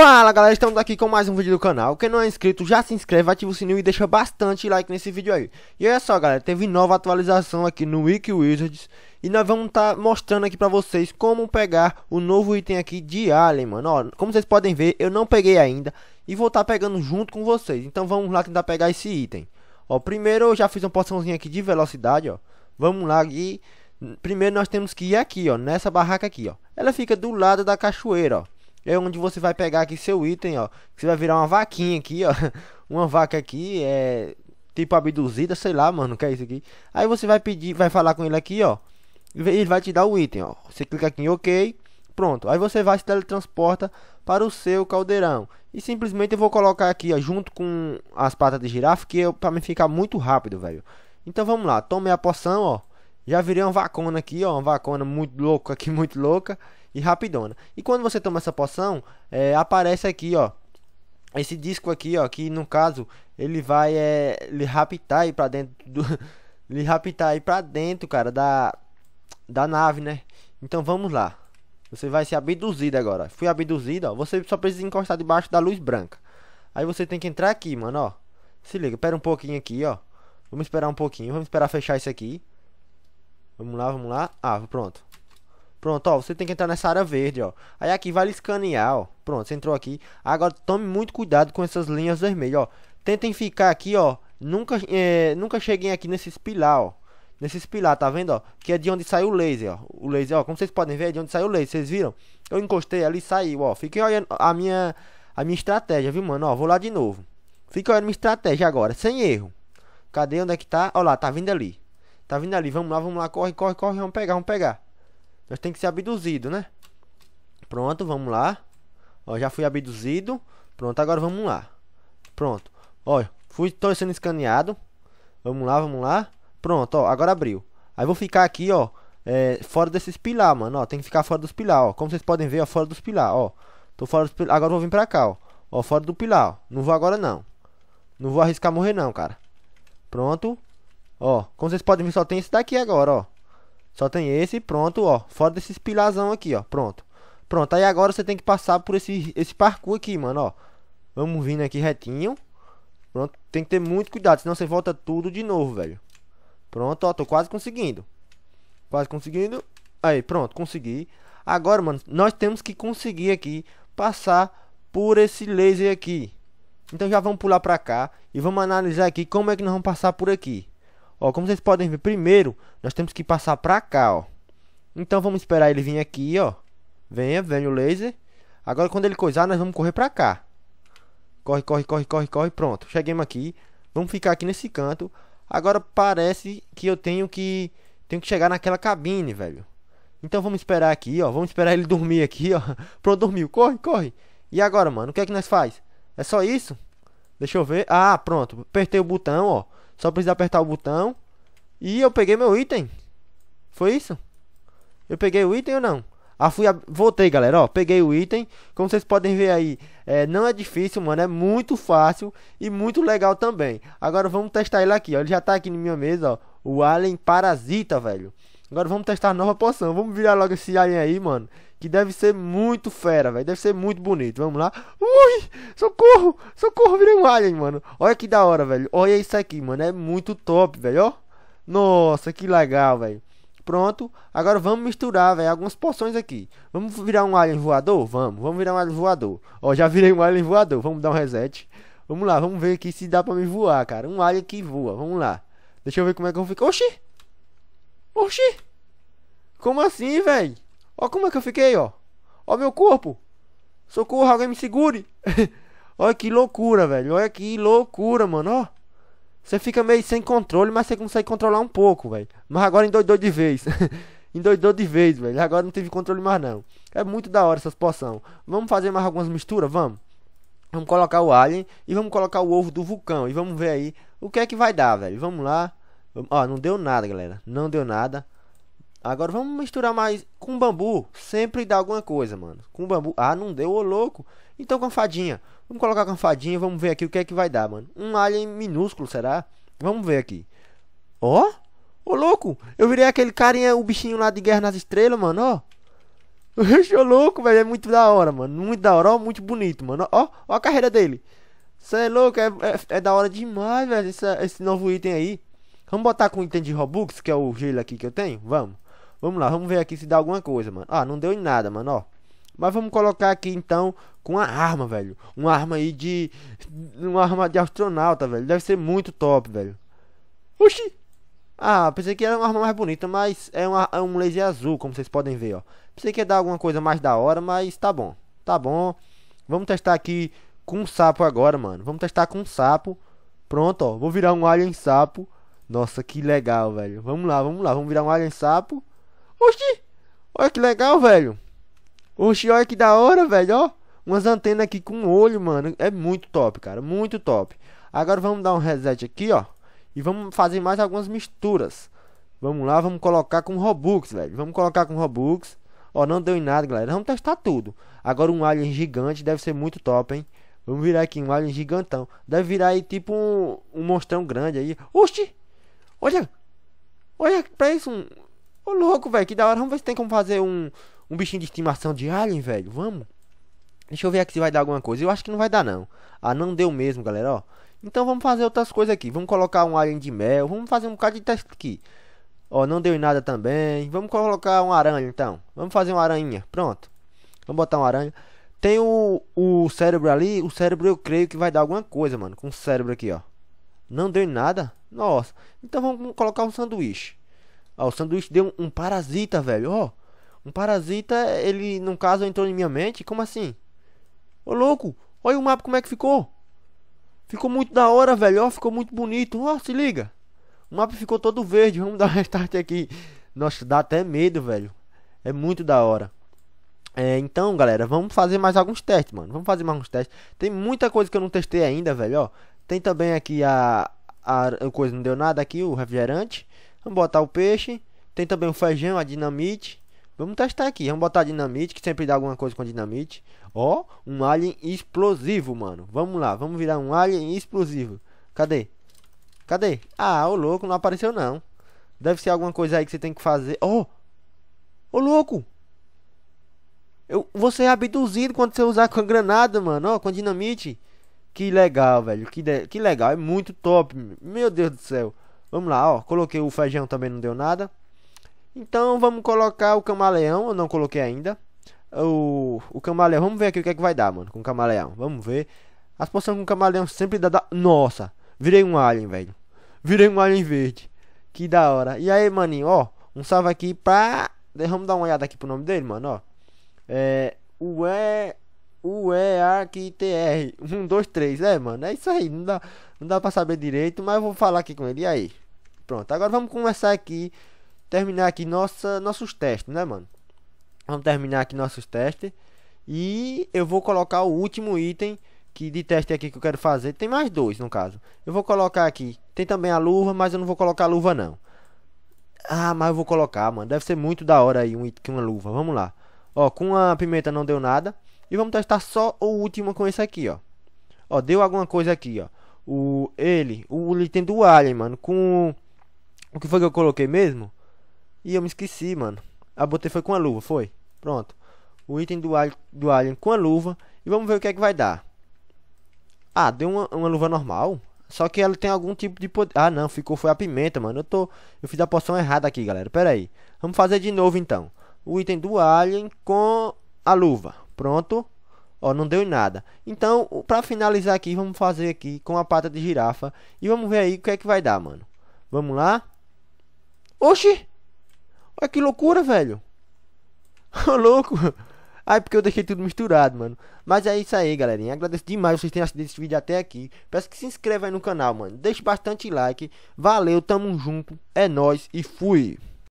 Fala galera, estamos aqui com mais um vídeo do canal Quem não é inscrito já se inscreve, ativa o sininho e deixa bastante like nesse vídeo aí E olha só galera, teve nova atualização aqui no Wiki Wizards E nós vamos estar tá mostrando aqui pra vocês como pegar o novo item aqui de Alien, mano Ó, como vocês podem ver, eu não peguei ainda E vou estar tá pegando junto com vocês Então vamos lá tentar pegar esse item Ó, primeiro eu já fiz uma poçãozinha aqui de velocidade, ó Vamos lá e primeiro nós temos que ir aqui, ó, nessa barraca aqui, ó Ela fica do lado da cachoeira, ó é onde você vai pegar aqui seu item, ó. Você vai virar uma vaquinha aqui, ó. Uma vaca aqui, é... Tipo abduzida, sei lá, mano, que é isso aqui. Aí você vai pedir, vai falar com ele aqui, ó. Ele vai te dar o item, ó. Você clica aqui em OK. Pronto. Aí você vai se teletransporta para o seu caldeirão. E simplesmente eu vou colocar aqui, ó, junto com as patas de girafa, que eu, é pra mim ficar muito rápido, velho. Então vamos lá, tomei a poção, ó. Já virei uma vacona aqui, ó. Uma vacona muito louca aqui, muito louca e rapidona. E quando você toma essa poção, é, aparece aqui, ó, esse disco aqui, ó, que no caso ele vai é, lhe raptar aí para dentro do lhe raptar aí para dentro, cara, da da nave, né? Então vamos lá. Você vai ser abduzido agora. Fui abduzido, ó. Você só precisa encostar debaixo da luz branca. Aí você tem que entrar aqui, mano, ó. Se liga, espera um pouquinho aqui, ó. Vamos esperar um pouquinho, vamos esperar fechar isso aqui. Vamos lá, vamos lá. Ah, pronto. Pronto, ó, você tem que entrar nessa área verde, ó. Aí aqui vai escanear, ó. Pronto, você entrou aqui. Agora tome muito cuidado com essas linhas vermelhas, ó. Tentem ficar aqui, ó. Nunca, é, nunca cheguem aqui nesses pilar, ó. Nesses pilar, tá vendo, ó? Que é de onde sai o laser, ó. O laser, ó. Como vocês podem ver, é de onde sai o laser. Vocês viram? Eu encostei ali e saiu, ó. Fiquem olhando a minha, a minha estratégia, viu, mano? Ó, vou lá de novo. Fica olhando minha estratégia agora, sem erro. Cadê? Onde é que tá? Ó lá, tá vindo ali. Tá vindo ali. Vamos lá, vamos lá. Corre, corre, corre. Vamos pegar, vamos pegar. Nós então, temos que ser abduzido, né? Pronto, vamos lá. Ó, já fui abduzido. Pronto, agora vamos lá. Pronto. Ó, fui tô sendo escaneado. Vamos lá, vamos lá. Pronto, ó, agora abriu. Aí vou ficar aqui, ó, é, fora desses pilar, mano, ó. Tem que ficar fora dos pilar, ó. Como vocês podem ver, ó, fora dos pilar, ó. Tô fora dos pilar. Agora vou vir pra cá, ó. Ó, fora do pilar, ó. Não vou agora, não. Não vou arriscar morrer, não, cara. Pronto. Ó, como vocês podem ver, só tem esse daqui agora, ó. Só tem esse, pronto, ó. Fora desses pilazão aqui, ó. Pronto. Pronto, aí agora você tem que passar por esse, esse parkour aqui, mano, ó. Vamos vindo aqui retinho. Pronto, tem que ter muito cuidado, senão você volta tudo de novo, velho. Pronto, ó, tô quase conseguindo. Quase conseguindo. Aí, pronto, consegui. Agora, mano, nós temos que conseguir aqui passar por esse laser aqui. Então já vamos pular pra cá e vamos analisar aqui como é que nós vamos passar por aqui. Ó, como vocês podem ver, primeiro nós temos que passar para cá, ó. Então vamos esperar ele vir aqui, ó. Venha, venha o laser. Agora quando ele coisar, nós vamos correr para cá. Corre, corre, corre, corre, corre. Pronto, cheguemos aqui. Vamos ficar aqui nesse canto. Agora parece que eu tenho que tenho que chegar naquela cabine, velho. Então vamos esperar aqui, ó. Vamos esperar ele dormir aqui, ó. Pronto, dormiu. Corre, corre. E agora, mano? O que é que nós faz? É só isso? Deixa eu ver. Ah, pronto. Apertei o botão, ó. Só precisa apertar o botão. E eu peguei meu item. Foi isso? Eu peguei o item ou não? Ah, fui a... Voltei, galera, ó, peguei o item Como vocês podem ver aí, é, não é difícil, mano É muito fácil e muito legal também Agora vamos testar ele aqui, ó Ele já tá aqui na minha mesa, ó O Alien Parasita, velho Agora vamos testar a nova poção. Vamos virar logo esse alien aí, mano. Que deve ser muito fera, velho. Deve ser muito bonito. Vamos lá. Ui! Socorro! Socorro, virei um alien, mano. Olha que da hora, velho. Olha isso aqui, mano. É muito top, velho. Nossa, que legal, velho. Pronto. Agora vamos misturar, velho, algumas poções aqui. Vamos virar um alien voador? Vamos. Vamos virar um alien voador. Ó, já virei um alien voador. Vamos dar um reset. Vamos lá, vamos ver aqui se dá pra me voar, cara. Um alien que voa. Vamos lá. Deixa eu ver como é que eu fico. Oxi! Oxi! Como assim, velho? Ó como é que eu fiquei, ó. Ó meu corpo. Socorro, alguém me segure. Olha que loucura, velho. Olha que loucura, mano, ó. Você fica meio sem controle, mas você consegue controlar um pouco, velho. Mas agora endoidou de vez. endoidou de vez, velho. Agora não teve controle mais, não. É muito da hora essas poções. Vamos fazer mais algumas misturas? Vamos. Vamos colocar o alien e vamos colocar o ovo do vulcão. E vamos ver aí o que é que vai dar, velho. Vamos lá. Ó, não deu nada, galera. Não deu nada. Agora vamos misturar mais com bambu. Sempre dá alguma coisa, mano. Com bambu. Ah, não deu, ô louco. Então com fadinha. Vamos colocar com fadinha. Vamos ver aqui o que é que vai dar, mano. Um alien minúsculo, será? Vamos ver aqui. Ó. Ô louco. Eu virei aquele carinha, o bichinho lá de Guerra nas Estrelas, mano. Ó. Ô louco, velho. É muito da hora, mano. Muito da hora. Ó, muito bonito, mano. Ó, ó a carreira dele. Você é louco. É, é, é, da hora demais, velho. Esse, esse novo item aí. Vamos botar com item de Robux, que é o gelo aqui que eu tenho? Vamos. Vamos lá, vamos ver aqui se dá alguma coisa, mano. Ah, não deu em nada, mano, ó. Mas vamos colocar aqui, então, com a arma, velho. Uma arma aí de... Uma arma de astronauta, velho. Deve ser muito top, velho. Oxi! Ah, pensei que era uma arma mais bonita, mas é, uma, é um laser azul, como vocês podem ver, ó. Pensei que ia dar alguma coisa mais da hora, mas tá bom. Tá bom. Vamos testar aqui com um sapo agora, mano. Vamos testar com um sapo. Pronto, ó. Vou virar um alien sapo. Nossa, que legal, velho. Vamos lá, vamos lá. Vamos virar um alien sapo. Oxi! Olha que legal, velho. Oxi, olha que da hora, velho, ó. Umas antenas aqui com olho, mano. É muito top, cara. Muito top. Agora vamos dar um reset aqui, ó. E vamos fazer mais algumas misturas. Vamos lá, vamos colocar com Robux, velho. Vamos colocar com Robux. Ó, não deu em nada, galera. Vamos testar tudo. Agora um alien gigante deve ser muito top, hein? Vamos virar aqui um alien gigantão. Deve virar aí tipo um, um monstrão grande aí. Oxi! Olha! Olha pra isso, um... Ô, louco, velho, que da hora. Vamos ver se tem como fazer um, um bichinho de estimação de alien, velho. Vamos. Deixa eu ver aqui se vai dar alguma coisa. Eu acho que não vai dar, não. Ah, não deu mesmo, galera, ó. Então vamos fazer outras coisas aqui. Vamos colocar um alien de mel. Vamos fazer um bocado de teste aqui. Ó, não deu em nada também. Vamos colocar um aranha, então. Vamos fazer uma aranha. Pronto. Vamos botar um aranha. Tem o, o cérebro ali. O cérebro eu creio que vai dar alguma coisa, mano. Com o cérebro aqui, ó. Não deu em nada. Nossa, então vamos colocar um sanduíche. Ó, o sanduíche deu um, um parasita, velho. Ó, um parasita, ele, no caso, entrou em minha mente. Como assim? Ô, louco, olha o mapa como é que ficou. Ficou muito da hora, velho. Ó, ficou muito bonito. Ó, se liga. O mapa ficou todo verde. Vamos dar um restart aqui. Nossa, dá até medo, velho. É muito da hora. É, então, galera, vamos fazer mais alguns testes, mano. Vamos fazer mais uns testes. Tem muita coisa que eu não testei ainda, velho, ó. Tem também aqui a, a, coisa não deu nada aqui, o refrigerante. Vamos botar o peixe. Tem também o feijão, a dinamite. Vamos testar aqui. Vamos botar a dinamite, que sempre dá alguma coisa com a dinamite. Ó, oh, um alien explosivo, mano. Vamos lá, vamos virar um alien explosivo. Cadê? Cadê? Ah, o louco, não apareceu não. Deve ser alguma coisa aí que você tem que fazer. Ó! Oh! Ô louco! Eu, você é abduzido quando você usar com a granada, mano. Ó, oh, com dinamite. Que legal, velho. Que, de... que legal. É muito top. Meu Deus do céu. Vamos lá, ó. Coloquei o feijão também, não deu nada. Então vamos colocar o camaleão. Eu não coloquei ainda. O, o camaleão. Vamos ver aqui o que é que vai dar, mano. Com o camaleão. Vamos ver. As poções com camaleão sempre dá. Da... Nossa. Virei um alien, velho. Virei um alien verde. Que da hora. E aí, maninho, ó. Um salve aqui pra. Vamos dar uma olhada aqui pro nome dele, mano, ó. É. Ué. U E A Q T R É, mano, é isso aí, não dá não dá para saber direito, mas eu vou falar aqui com ele e aí. Pronto, agora vamos começar aqui terminar aqui nossa nossos testes, né, mano? Vamos terminar aqui nossos testes e eu vou colocar o último item que de teste aqui que eu quero fazer. Tem mais dois, no caso. Eu vou colocar aqui. Tem também a luva, mas eu não vou colocar a luva não. Ah, mas eu vou colocar, mano. Deve ser muito da hora aí um item, uma luva. Vamos lá. Ó, com a pimenta não deu nada. E vamos testar só o último com esse aqui, ó. Ó, deu alguma coisa aqui, ó. O, ele, o item do Alien, mano, com... O que foi que eu coloquei mesmo? E eu me esqueci, mano. a botei foi com a luva, foi. Pronto. O item do alien, do alien com a luva. E vamos ver o que é que vai dar. Ah, deu uma, uma luva normal. Só que ela tem algum tipo de poder. Ah, não, ficou foi a pimenta, mano. Eu tô eu fiz a poção errada aqui, galera. Pera aí. Vamos fazer de novo então. O item do alien com a luva. Pronto? Ó, não deu em nada. Então, para finalizar aqui, vamos fazer aqui com a pata de girafa. E vamos ver aí o que é que vai dar, mano. Vamos lá. Oxi! Olha que loucura, velho. Ô, louco. Ai, porque eu deixei tudo misturado, mano. Mas é isso aí, galerinha. Agradeço demais vocês terem assistido esse vídeo até aqui. Peço que se inscreva aí no canal, mano. Deixe bastante like. Valeu, tamo junto. É nóis e fui.